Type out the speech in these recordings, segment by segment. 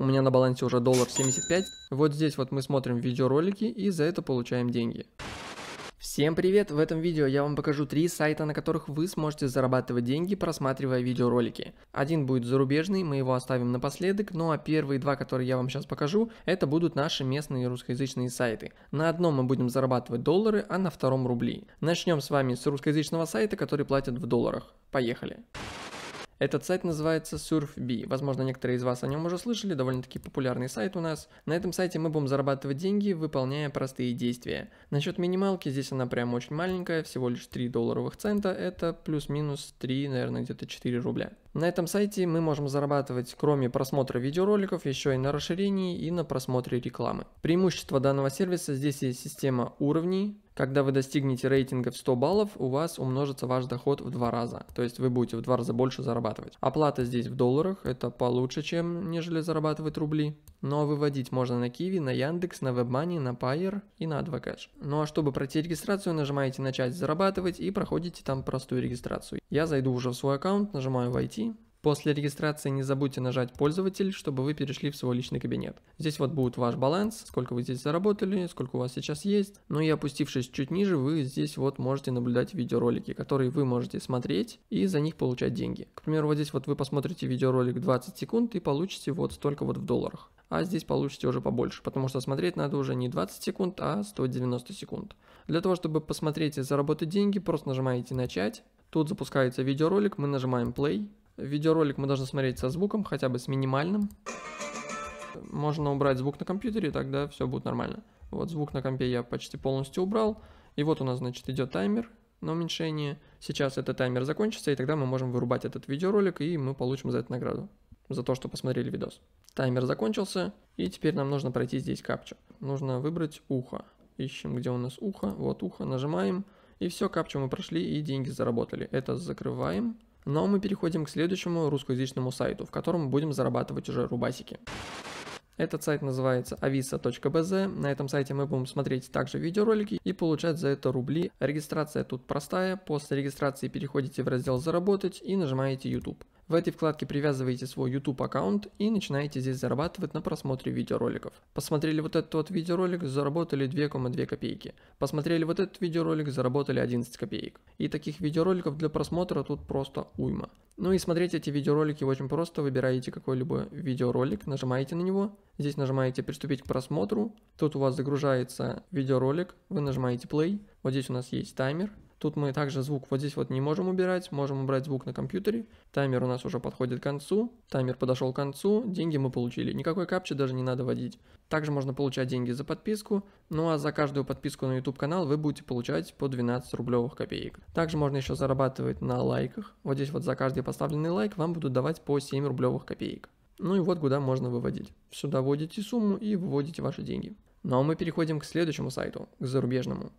У меня на балансе уже доллар 75. Вот здесь вот мы смотрим видеоролики и за это получаем деньги. Всем привет! В этом видео я вам покажу три сайта, на которых вы сможете зарабатывать деньги, просматривая видеоролики. Один будет зарубежный, мы его оставим напоследок, ну а первые два, которые я вам сейчас покажу, это будут наши местные русскоязычные сайты. На одном мы будем зарабатывать доллары, а на втором рубли. Начнем с вами с русскоязычного сайта, который платит в долларах. Поехали! Поехали! Этот сайт называется SurfB. Возможно, некоторые из вас о нем уже слышали, довольно-таки популярный сайт у нас. На этом сайте мы будем зарабатывать деньги, выполняя простые действия. Насчет минималки, здесь она прям очень маленькая, всего лишь 3 долларовых цента, это плюс-минус 3, наверное, где-то 4 рубля. На этом сайте мы можем зарабатывать, кроме просмотра видеороликов, еще и на расширении и на просмотре рекламы. Преимущество данного сервиса здесь есть система уровней, когда вы достигнете рейтинга в 100 баллов, у вас умножится ваш доход в два раза. То есть вы будете в два раза больше зарабатывать. Оплата здесь в долларах, это получше, чем нежели зарабатывать рубли. Но выводить можно на Kiwi, на Яндекс, на WebMoney, на Payer и на Advocash. Ну а чтобы пройти регистрацию, нажимаете «Начать зарабатывать» и проходите там простую регистрацию. Я зайду уже в свой аккаунт, нажимаю «Войти», После регистрации не забудьте нажать «Пользователь», чтобы вы перешли в свой личный кабинет. Здесь вот будет ваш баланс, сколько вы здесь заработали, сколько у вас сейчас есть. Ну и опустившись чуть ниже, вы здесь вот можете наблюдать видеоролики, которые вы можете смотреть и за них получать деньги. К примеру, вот здесь вот вы посмотрите видеоролик 20 секунд и получите вот столько вот в долларах. А здесь получите уже побольше, потому что смотреть надо уже не 20 секунд, а 190 секунд. Для того, чтобы посмотреть и заработать деньги, просто нажимаете «Начать». Тут запускается видеоролик, мы нажимаем play, Видеоролик мы должны смотреть со звуком, хотя бы с минимальным. Можно убрать звук на компьютере, тогда все будет нормально. Вот звук на компе я почти полностью убрал. И вот у нас, значит, идет таймер на уменьшение. Сейчас этот таймер закончится, и тогда мы можем вырубать этот видеоролик, и мы получим за это награду. За то, что посмотрели видос. Таймер закончился, и теперь нам нужно пройти здесь капчу. Нужно выбрать ухо. Ищем, где у нас ухо. Вот ухо, нажимаем. И все, капчу мы прошли, и деньги заработали. Это закрываем. Но мы переходим к следующему русскоязычному сайту, в котором будем зарабатывать уже рубасики. Этот сайт называется avisa.bz. На этом сайте мы будем смотреть также видеоролики и получать за это рубли. Регистрация тут простая. После регистрации переходите в раздел «Заработать» и нажимаете YouTube. В этой вкладке привязываете свой YouTube аккаунт и начинаете здесь зарабатывать на просмотре видеороликов. Посмотрели вот этот вот видеоролик, заработали 2,2 копейки. Посмотрели вот этот видеоролик, заработали 11 копеек. И таких видеороликов для просмотра тут просто уйма. Ну и смотреть эти видеоролики очень просто, выбираете какой-либо видеоролик, нажимаете на него, здесь нажимаете «Приступить к просмотру», тут у вас загружается видеоролик, вы нажимаете «Play», вот здесь у нас есть таймер, Тут мы также звук вот здесь вот не можем убирать, можем убрать звук на компьютере. Таймер у нас уже подходит к концу, таймер подошел к концу, деньги мы получили. Никакой капчи даже не надо вводить. Также можно получать деньги за подписку, ну а за каждую подписку на YouTube канал вы будете получать по 12 рублевых копеек. Также можно еще зарабатывать на лайках. Вот здесь вот за каждый поставленный лайк вам будут давать по 7 рублевых копеек. Ну и вот куда можно выводить. Сюда вводите сумму и выводите ваши деньги. Ну а мы переходим к следующему сайту, к зарубежному.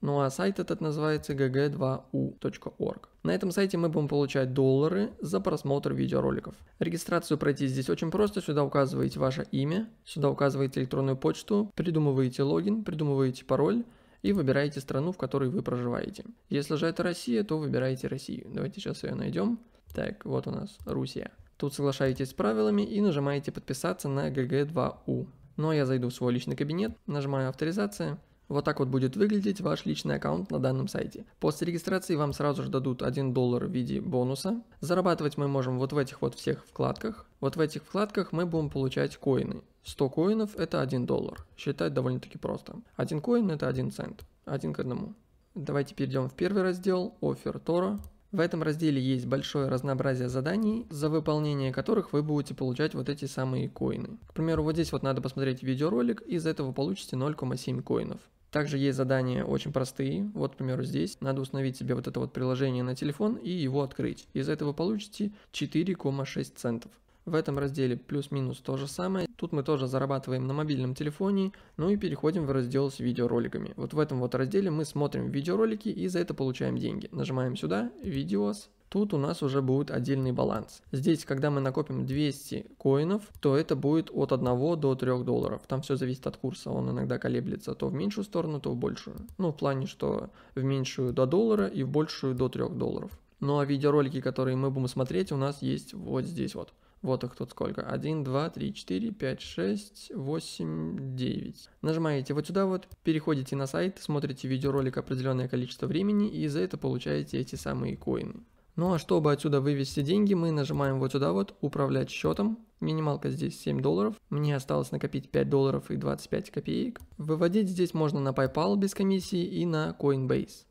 Ну а сайт этот называется gg2u.org. На этом сайте мы будем получать доллары за просмотр видеороликов. Регистрацию пройти здесь очень просто. Сюда указываете ваше имя, сюда указываете электронную почту, придумываете логин, придумываете пароль и выбираете страну, в которой вы проживаете. Если же это Россия, то выбираете Россию. Давайте сейчас ее найдем. Так, вот у нас Русия. Тут соглашаетесь с правилами и нажимаете подписаться на GG2U. Но ну, а я зайду в свой личный кабинет, нажимаю авторизация, вот так вот будет выглядеть ваш личный аккаунт на данном сайте. После регистрации вам сразу же дадут 1 доллар в виде бонуса. Зарабатывать мы можем вот в этих вот всех вкладках. Вот в этих вкладках мы будем получать коины. 100 коинов это 1 доллар. Считать довольно-таки просто. 1 коин это 1 цент. Один к одному. Давайте перейдем в первый раздел «Офер Тора». В этом разделе есть большое разнообразие заданий, за выполнение которых вы будете получать вот эти самые коины. К примеру, вот здесь вот надо посмотреть видеоролик, и из этого получите 0,7 коинов. Также есть задания очень простые. Вот, к примеру, здесь надо установить себе вот это вот приложение на телефон и его открыть. Из этого получите 4,6 центов. В этом разделе плюс-минус то же самое. Тут мы тоже зарабатываем на мобильном телефоне, ну и переходим в раздел с видеороликами. Вот в этом вот разделе мы смотрим видеоролики и за это получаем деньги. Нажимаем сюда «Видеос», Тут у нас уже будет отдельный баланс. Здесь, когда мы накопим 200 коинов, то это будет от 1 до 3 долларов. Там все зависит от курса, он иногда колеблется то в меньшую сторону, то в большую. Ну, в плане, что в меньшую до доллара и в большую до 3 долларов. Ну а видеоролики, которые мы будем смотреть, у нас есть вот здесь вот. Вот их тут сколько. 1, 2, 3, 4, 5, 6, 8, 9. Нажимаете вот сюда вот, переходите на сайт, смотрите видеоролик определенное количество времени и за это получаете эти самые коины. Ну а чтобы отсюда вывести деньги, мы нажимаем вот сюда вот «Управлять счетом». Минималка здесь 7 долларов. Мне осталось накопить 5 долларов и 25 копеек. Выводить здесь можно на PayPal без комиссии и на Coinbase.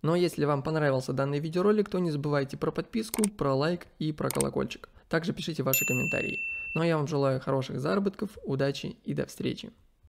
Но если вам понравился данный видеоролик, то не забывайте про подписку, про лайк и про колокольчик. Также пишите ваши комментарии. Ну а я вам желаю хороших заработков, удачи и до встречи.